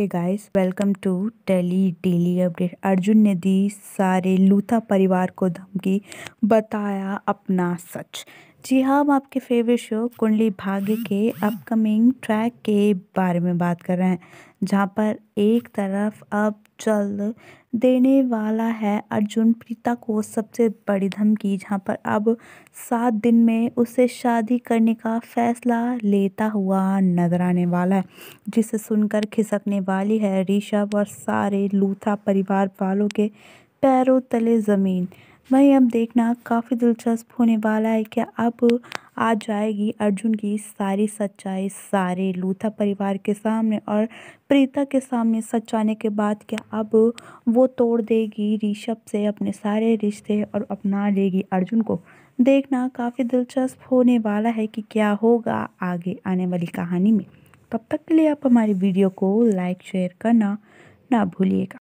hey guys welcome to daily daily update Arjun ने दी सारे लूथा परिवार को धमकी बताया अपना सच जी हाँ हम आपके फेवरेट शो कुंडली भाग्य के अपकमिंग ट्रैक के बारे में बात कर रहे हैं जहाँ पर एक तरफ अब जल्द देने वाला है अर्जुन प्रीता को सबसे बड़ी धमकी जहाँ पर अब सात दिन में उसे शादी करने का फैसला लेता हुआ नजर आने वाला है जिसे सुनकर खिसकने वाली है ऋषभ और सारे लूथा परिवार वालों के पैरों तले ज़मीन वहीं अब देखना काफ़ी दिलचस्प होने वाला है कि अब आ जाएगी अर्जुन की सारी सच्चाई सारे लूथा परिवार के सामने और प्रीता के सामने सच्चाने के बाद क्या अब वो तोड़ देगी ऋषभ से अपने सारे रिश्ते और अपना लेगी अर्जुन को देखना काफ़ी दिलचस्प होने वाला है कि क्या होगा आगे आने वाली कहानी में तब तक के लिए आप हमारी वीडियो को लाइक शेयर करना ना भूलिएगा